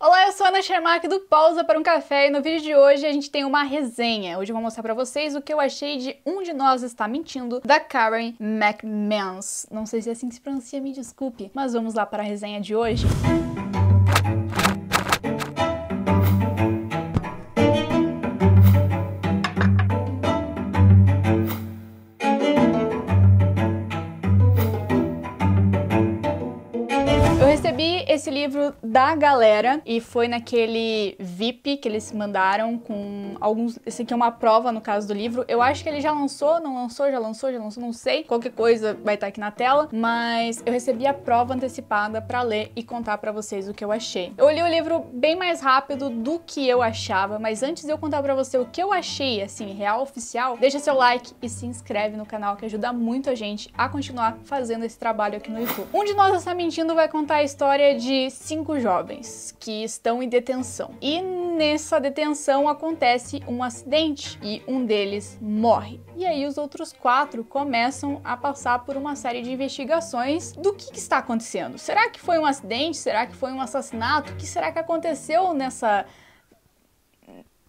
Olá, eu sou a Ana Schermack do Pausa para um Café e no vídeo de hoje a gente tem uma resenha. Hoje eu vou mostrar para vocês o que eu achei de Um de Nós Está Mentindo, da Karen McMahons. Não sei se é assim que se pronuncia, me desculpe, mas vamos lá para a resenha de hoje. Música esse livro da galera e foi naquele VIP que eles mandaram com alguns. Esse aqui é uma prova no caso do livro. Eu acho que ele já lançou, não lançou, já lançou, já lançou, não sei. Qualquer coisa vai estar tá aqui na tela. Mas eu recebi a prova antecipada para ler e contar para vocês o que eu achei. Eu li o livro bem mais rápido do que eu achava, mas antes de eu contar para você o que eu achei, assim, real oficial, deixa seu like e se inscreve no canal que ajuda muito a gente a continuar fazendo esse trabalho aqui no YouTube. Um de nós está mentindo vai contar a história de de cinco jovens que estão em detenção. E nessa detenção acontece um acidente e um deles morre. E aí os outros quatro começam a passar por uma série de investigações do que, que está acontecendo. Será que foi um acidente? Será que foi um assassinato? O que será que aconteceu nessa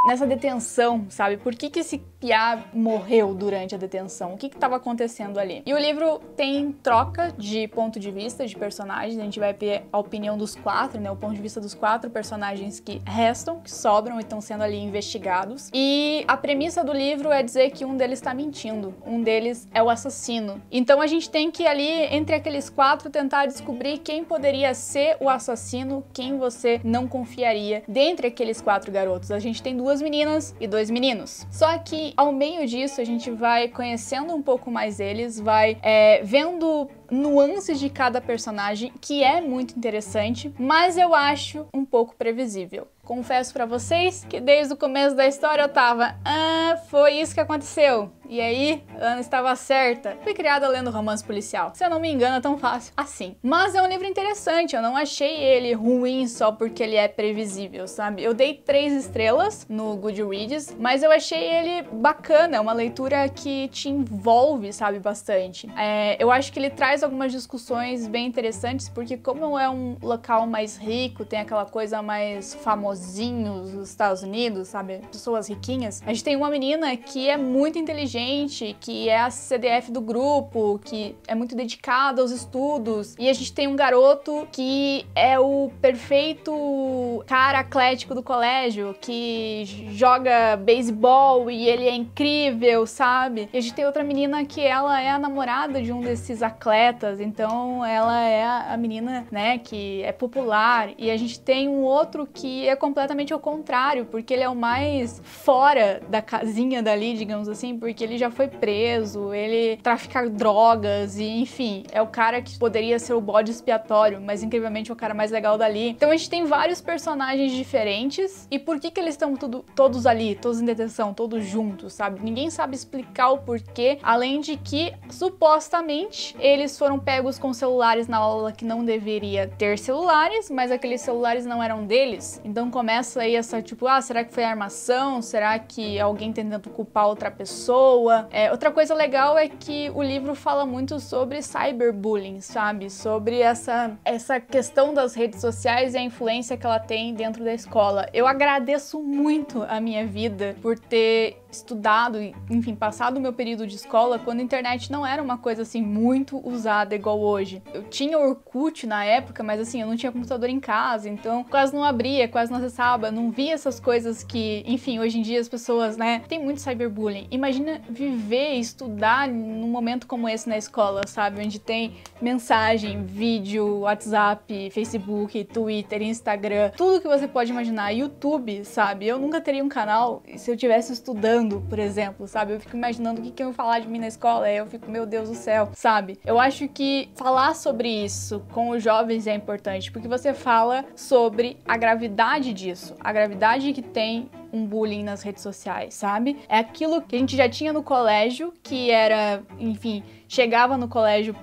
nessa detenção, sabe? Por que, que esse piá morreu durante a detenção? O que estava acontecendo ali? E o livro tem troca de ponto de vista de personagens, a gente vai ter a opinião dos quatro, né? O ponto de vista dos quatro personagens que restam, que sobram e estão sendo ali investigados. E a premissa do livro é dizer que um deles está mentindo, um deles é o assassino. Então a gente tem que ali, entre aqueles quatro, tentar descobrir quem poderia ser o assassino, quem você não confiaria dentre aqueles quatro garotos. A gente tem duas duas meninas e dois meninos. Só que ao meio disso a gente vai conhecendo um pouco mais eles, vai é, vendo nuances de cada personagem, que é muito interessante, mas eu acho um pouco previsível. Confesso para vocês que desde o começo da história eu tava, ah, foi isso que aconteceu. E aí, Ana estava certa. Fui criada lendo romance policial. Se eu não me engano, é tão fácil assim. Mas é um livro interessante, eu não achei ele ruim só porque ele é previsível, sabe? Eu dei três estrelas no Goodreads, mas eu achei ele bacana, é uma leitura que te envolve, sabe, bastante. É, eu acho que ele traz traz algumas discussões bem interessantes, porque como é um local mais rico, tem aquela coisa mais famosinho dos Estados Unidos, sabe? Pessoas riquinhas. A gente tem uma menina que é muito inteligente, que é a CDF do grupo, que é muito dedicada aos estudos. E a gente tem um garoto que é o perfeito cara atlético do colégio, que joga beisebol e ele é incrível, sabe? E a gente tem outra menina que ela é a namorada de um desses atletas atletas, então ela é a menina, né, que é popular. E a gente tem um outro que é completamente ao contrário, porque ele é o mais fora da casinha dali, digamos assim, porque ele já foi preso, ele trafica drogas e enfim, é o cara que poderia ser o bode expiatório, mas incrivelmente é o cara mais legal dali. Então a gente tem vários personagens diferentes e por que que eles estão todos ali, todos em detenção, todos juntos, sabe? Ninguém sabe explicar o porquê, além de que supostamente eles foram pegos com celulares na aula que não deveria ter celulares, mas aqueles celulares não eram deles. Então começa aí essa tipo, ah, será que foi armação? Será que alguém tá tentando culpar outra pessoa? É, outra coisa legal é que o livro fala muito sobre cyberbullying, sabe? Sobre essa, essa questão das redes sociais e a influência que ela tem dentro da escola. Eu agradeço muito a minha vida por ter estudado, enfim, passado o meu período de escola, quando a internet não era uma coisa assim muito usada igual hoje. Eu tinha Orkut na época, mas assim, eu não tinha computador em casa, então quase não abria, quase não acessava, não via essas coisas que, enfim, hoje em dia as pessoas, né, tem muito cyberbullying. Imagina viver e estudar num momento como esse na escola, sabe, onde tem mensagem, vídeo, WhatsApp, Facebook, Twitter, Instagram, tudo que você pode imaginar, YouTube, sabe? Eu nunca teria um canal se eu tivesse estudando por exemplo, sabe? Eu fico imaginando o que, que eu falar de mim na escola, eu fico, meu Deus do céu, sabe? Eu acho que falar sobre isso com os jovens é importante, porque você fala sobre a gravidade disso, a gravidade que tem um bullying nas redes sociais, sabe? É aquilo que a gente já tinha no colégio, que era, enfim, chegava no colégio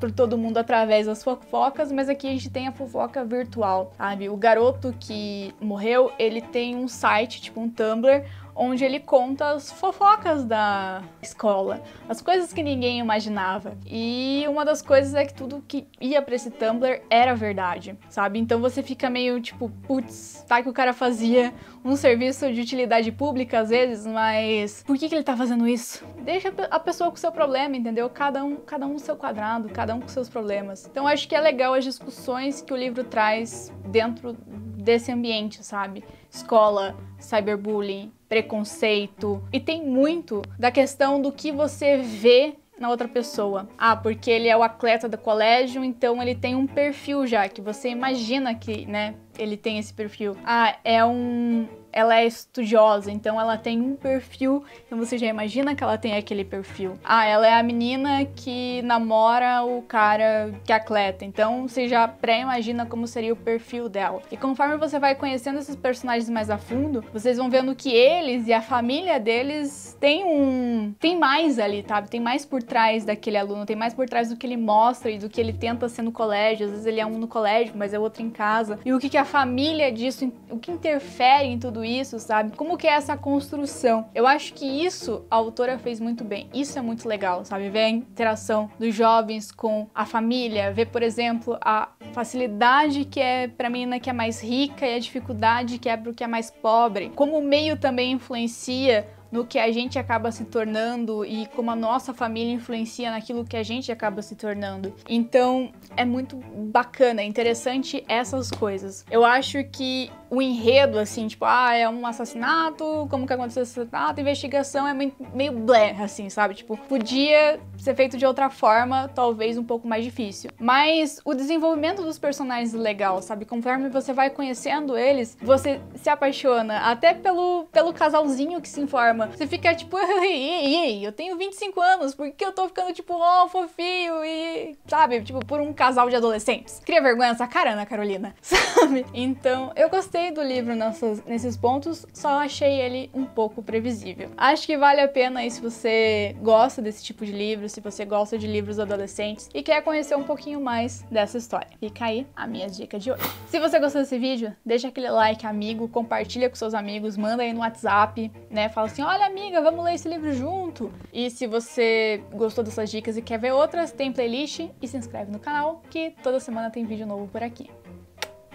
por todo mundo através das fofocas, mas aqui a gente tem a fofoca virtual, sabe? O garoto que morreu, ele tem um site, tipo um Tumblr, onde ele conta as fofocas da escola, as coisas que ninguém imaginava. E uma das coisas é que tudo que ia para esse Tumblr era verdade, sabe? Então você fica meio tipo, putz, tá que o cara fazia um serviço de utilidade pública às vezes, mas por que, que ele tá fazendo isso? Deixa a pessoa com seu problema, entendeu? Cada um, cada um no seu quadrado, cada um com seus problemas. Então acho que é legal as discussões que o livro traz dentro desse ambiente, sabe? Escola, cyberbullying, preconceito. E tem muito da questão do que você vê na outra pessoa. Ah, porque ele é o atleta do colégio, então ele tem um perfil já que você imagina que, né, ele tem esse perfil. Ah, é um ela é estudiosa, então ela tem um perfil, então você já imagina que ela tem aquele perfil. Ah, ela é a menina que namora o cara que é atleta, então você já pré-imagina como seria o perfil dela. E conforme você vai conhecendo esses personagens mais a fundo, vocês vão vendo que eles e a família deles tem um. tem mais ali, sabe? Tem mais por trás daquele aluno, tem mais por trás do que ele mostra e do que ele tenta ser no colégio. Às vezes ele é um no colégio, mas é outro em casa. E o que, que a família disso, o que interfere em tudo isso, sabe? Como que é essa construção? Eu acho que isso a autora fez muito bem. Isso é muito legal, sabe? Ver a interação dos jovens com a família, ver, por exemplo, a facilidade que é para a menina que é mais rica e a dificuldade que é para o que é mais pobre. Como o meio também influencia no que a gente acaba se tornando e como a nossa família influencia naquilo que a gente acaba se tornando. Então é muito bacana, é interessante essas coisas. Eu acho que o enredo, assim, tipo, ah, é um assassinato, como que aconteceu esse assassinato, a investigação é meio blé, assim, sabe? Tipo, podia ser feito de outra forma, talvez um pouco mais difícil. Mas o desenvolvimento dos personagens é legal, sabe? Conforme você vai conhecendo eles, você se apaixona, até pelo, pelo casalzinho que se informa. Você fica tipo, ei, ei, eu tenho 25 anos, por que eu tô ficando tipo, oh, fofinho e, sabe? Tipo, por um casal de adolescentes. Cria vergonha essa cara, Ana Carolina, sabe? Então, eu gostei gostei do livro nessas, nesses pontos, só achei ele um pouco previsível. Acho que vale a pena aí se você gosta desse tipo de livro, se você gosta de livros adolescentes e quer conhecer um pouquinho mais dessa história. Fica aí a minha dica de hoje. Se você gostou desse vídeo, deixa aquele like, amigo, compartilha com seus amigos, manda aí no WhatsApp, né? Fala assim: olha, amiga, vamos ler esse livro junto. E se você gostou dessas dicas e quer ver outras, tem playlist e se inscreve no canal que toda semana tem vídeo novo por aqui.